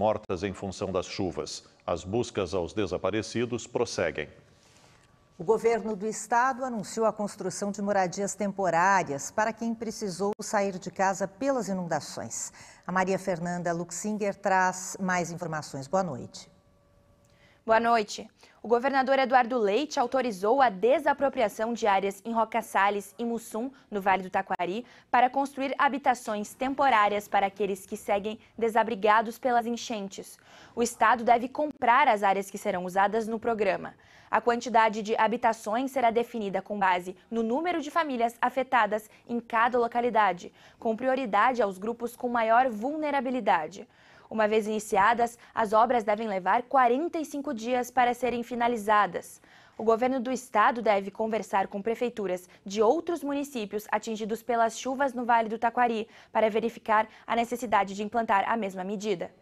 mortas em função das chuvas. As buscas aos desaparecidos prosseguem. O governo do estado anunciou a construção de moradias temporárias para quem precisou sair de casa pelas inundações. A Maria Fernanda Luxinger traz mais informações. Boa noite. Boa noite. O governador Eduardo Leite autorizou a desapropriação de áreas em Roca Salles e Mussum, no Vale do Taquari, para construir habitações temporárias para aqueles que seguem desabrigados pelas enchentes. O Estado deve comprar as áreas que serão usadas no programa. A quantidade de habitações será definida com base no número de famílias afetadas em cada localidade, com prioridade aos grupos com maior vulnerabilidade. Uma vez iniciadas, as obras devem levar 45 dias para serem finalizadas. O governo do estado deve conversar com prefeituras de outros municípios atingidos pelas chuvas no Vale do Taquari para verificar a necessidade de implantar a mesma medida.